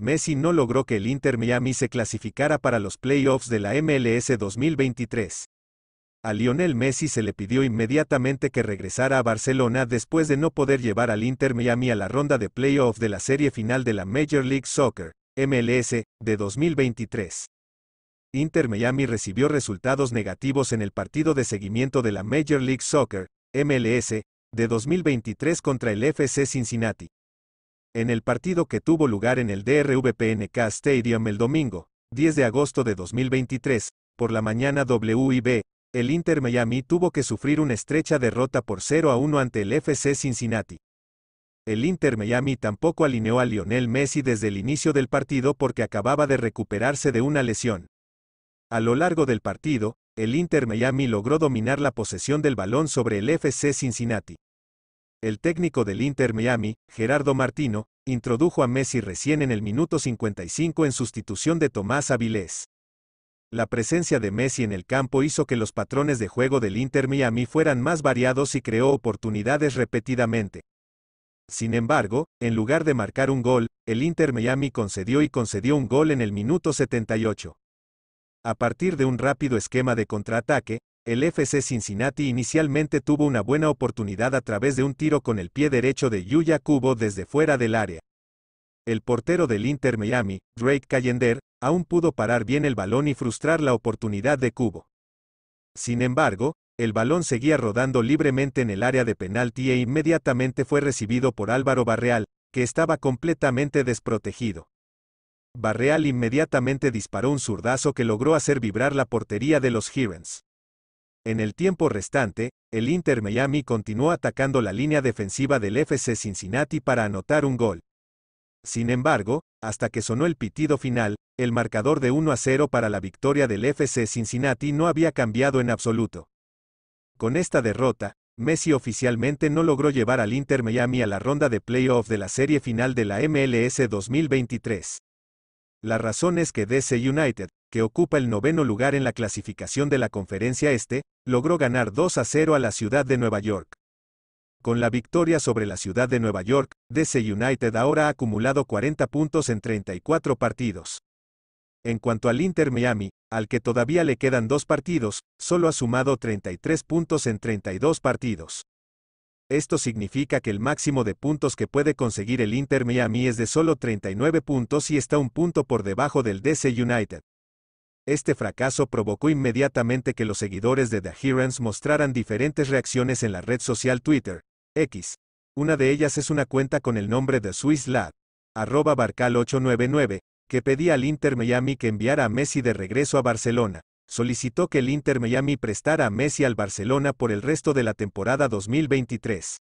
Messi no logró que el Inter Miami se clasificara para los playoffs de la MLS 2023. A Lionel Messi se le pidió inmediatamente que regresara a Barcelona después de no poder llevar al Inter Miami a la ronda de playoffs de la serie final de la Major League Soccer, MLS, de 2023. Inter Miami recibió resultados negativos en el partido de seguimiento de la Major League Soccer, MLS, de 2023 contra el FC Cincinnati en el partido que tuvo lugar en el DRVPNK Stadium el domingo, 10 de agosto de 2023, por la mañana WIB, el Inter Miami tuvo que sufrir una estrecha derrota por 0 a 1 ante el FC Cincinnati. El Inter Miami tampoco alineó a Lionel Messi desde el inicio del partido porque acababa de recuperarse de una lesión. A lo largo del partido, el Inter Miami logró dominar la posesión del balón sobre el FC Cincinnati. El técnico del Inter Miami, Gerardo Martino, introdujo a Messi recién en el minuto 55 en sustitución de Tomás Avilés. La presencia de Messi en el campo hizo que los patrones de juego del Inter Miami fueran más variados y creó oportunidades repetidamente. Sin embargo, en lugar de marcar un gol, el Inter Miami concedió y concedió un gol en el minuto 78. A partir de un rápido esquema de contraataque, el FC Cincinnati inicialmente tuvo una buena oportunidad a través de un tiro con el pie derecho de Yuya Kubo desde fuera del área. El portero del Inter Miami, Drake Callender, aún pudo parar bien el balón y frustrar la oportunidad de Kubo. Sin embargo, el balón seguía rodando libremente en el área de penalti e inmediatamente fue recibido por Álvaro Barreal, que estaba completamente desprotegido. Barreal inmediatamente disparó un zurdazo que logró hacer vibrar la portería de los Hirens. En el tiempo restante, el Inter Miami continuó atacando la línea defensiva del FC Cincinnati para anotar un gol. Sin embargo, hasta que sonó el pitido final, el marcador de 1 a 0 para la victoria del FC Cincinnati no había cambiado en absoluto. Con esta derrota, Messi oficialmente no logró llevar al Inter Miami a la ronda de playoff de la serie final de la MLS 2023. La razón es que DC United, que ocupa el noveno lugar en la clasificación de la conferencia este, logró ganar 2 a 0 a la ciudad de Nueva York. Con la victoria sobre la ciudad de Nueva York, DC United ahora ha acumulado 40 puntos en 34 partidos. En cuanto al Inter Miami, al que todavía le quedan dos partidos, solo ha sumado 33 puntos en 32 partidos. Esto significa que el máximo de puntos que puede conseguir el Inter Miami es de solo 39 puntos y está un punto por debajo del DC United. Este fracaso provocó inmediatamente que los seguidores de The Heroes mostraran diferentes reacciones en la red social Twitter, X. Una de ellas es una cuenta con el nombre de SwissLad, arroba Barcal 899, que pedía al Inter Miami que enviara a Messi de regreso a Barcelona. Solicitó que el Inter Miami prestara a Messi al Barcelona por el resto de la temporada 2023.